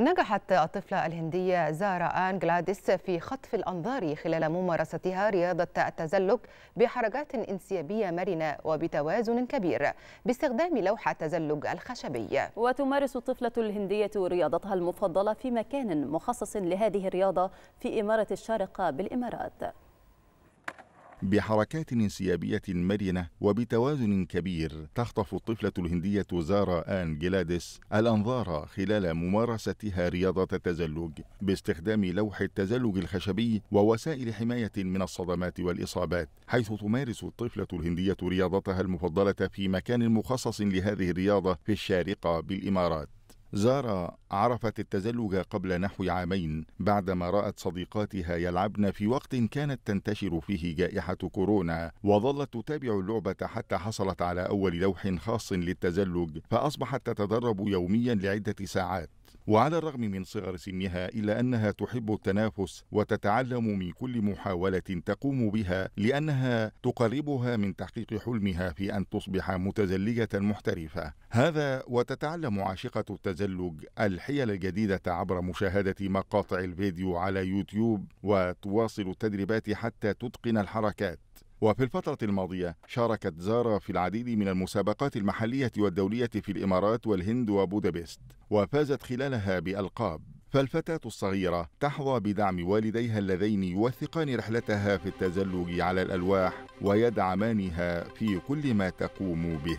نجحت الطفلة الهندية زارا آن جلاديس في خطف الأنظار خلال ممارستها رياضة التزلج بحركات انسيابية مرنة وبتوازن كبير باستخدام لوحة تزلج الخشبية وتمارس الطفلة الهندية رياضتها المفضلة في مكان مخصص لهذه الرياضة في إمارة الشارقة بالإمارات بحركات انسيابية مرنة وبتوازن كبير تخطف الطفلة الهندية زارا آن جلاديس الأنظار خلال ممارستها رياضة التزلج باستخدام لوح التزلج الخشبي ووسائل حماية من الصدمات والإصابات حيث تمارس الطفلة الهندية رياضتها المفضلة في مكان مخصص لهذه الرياضة في الشارقة بالإمارات زارا عرفت التزلج قبل نحو عامين بعدما رأت صديقاتها يلعبن في وقت كانت تنتشر فيه جائحة كورونا وظلت تتابع اللعبة حتى حصلت على أول لوح خاص للتزلج فأصبحت تتدرب يوميا لعدة ساعات وعلى الرغم من صغر سنها إلا أنها تحب التنافس وتتعلم من كل محاولة تقوم بها لأنها تقربها من تحقيق حلمها في أن تصبح متزلجة محترفة هذا وتتعلم عاشقة التزلج الحيل الجديدة عبر مشاهدة مقاطع الفيديو على يوتيوب وتواصل التدريبات حتى تتقن الحركات وفي الفترة الماضية شاركت زارا في العديد من المسابقات المحلية والدولية في الإمارات والهند وبودابست وفازت خلالها بألقاب فالفتاة الصغيرة تحظى بدعم والديها اللذين يوثقان رحلتها في التزلج على الألواح ويدعمانها في كل ما تقوم به